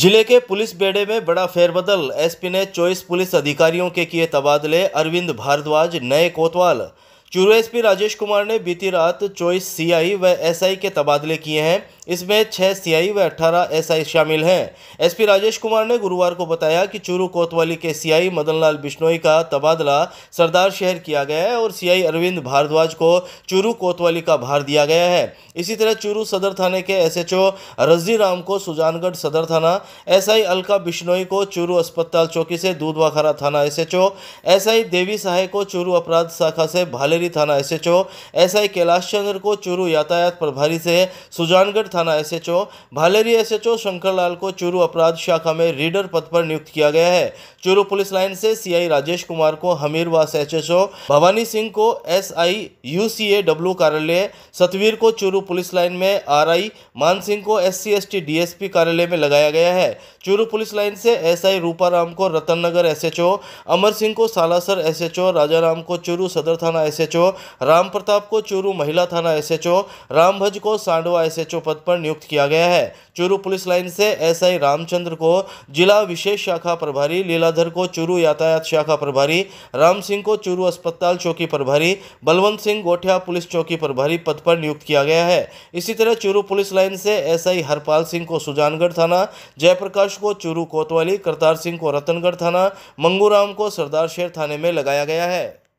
जिले के पुलिस बेड़े में बड़ा फेरबदल एसपी ने चौबीस पुलिस अधिकारियों के किए तबादले अरविंद भारद्वाज नए कोतवाल चूरू एस राजेश कुमार ने बीती रात चौबीस सीआई व एसआई के तबादले किए हैं इसमें छः सीआई व अट्ठारह एसआई शामिल हैं एसपी राजेश कुमार ने गुरुवार को बताया कि चूरू कोतवाली के सीआई मदनलाल बिश्नोई का तबादला सरदार शहर किया गया है और सीआई अरविंद भारद्वाज को चूरू कोतवाली का भार दिया गया है इसी तरह चूरू सदर थाने के एस रजी राम को सुजानगढ़ सदर थाना एस अलका बिश्नोई को चूरू अस्पताल चौकी से दूधवाखारा थाना एस एच देवी सहाय को चूरू अपराध शाखा से भाले कचहरी थाना एसएचओ एसआई कैलाश चंद्र को चूरू यातायात प्रभारी से सुजानगढ़ थाना एसएचओ भालेरी एसएचओ शंकरलाल को चूरू अपराध शाखा में रीडर पद पर नियुक्त किया गया है चूरू पुलिस लाइन से सीआई राजेश कुमार को हमीरवास एसएचओ भवानी सिंह को एसआई यूसीएडब्ल्यू कार्यालय सतवीर को चूरू पुलिस लाइन में आरआई मान सिंह को एस डीएसपी कार्यालय में लगाया गया है चूरू पुलिस लाइन से एसआई रूपाराम को रतन नगर एसएचओ अमर सिंह को सालासर एसएचओ राजाराम को चूरू सदर थाना एसएचओ एसएचओ राम प्रताप को चूरू महिला थाना एसएचओ रामभज को सांडवा एसएचओ पद पर नियुक्त किया गया है चूरू पुलिस लाइन से एसआई रामचंद्र को जिला विशेष शाखा प्रभारी लीलाधर को चूरू यातायात शाखा प्रभारी राम सिंह को चूरू अस्पताल चौकी प्रभारी बलवंत सिंह गोठिया पुलिस चौकी प्रभारी पद पर नियुक्त किया गया है इसी तरह चूरू पुलिस लाइन से एस हरपाल सिंह को सुजानगढ़ थाना जयप्रकाश को चूरू कोतवाली करतार सिंह को रतनगढ़ थाना मंगूराम को सरदार शेर थाने में लगाया गया है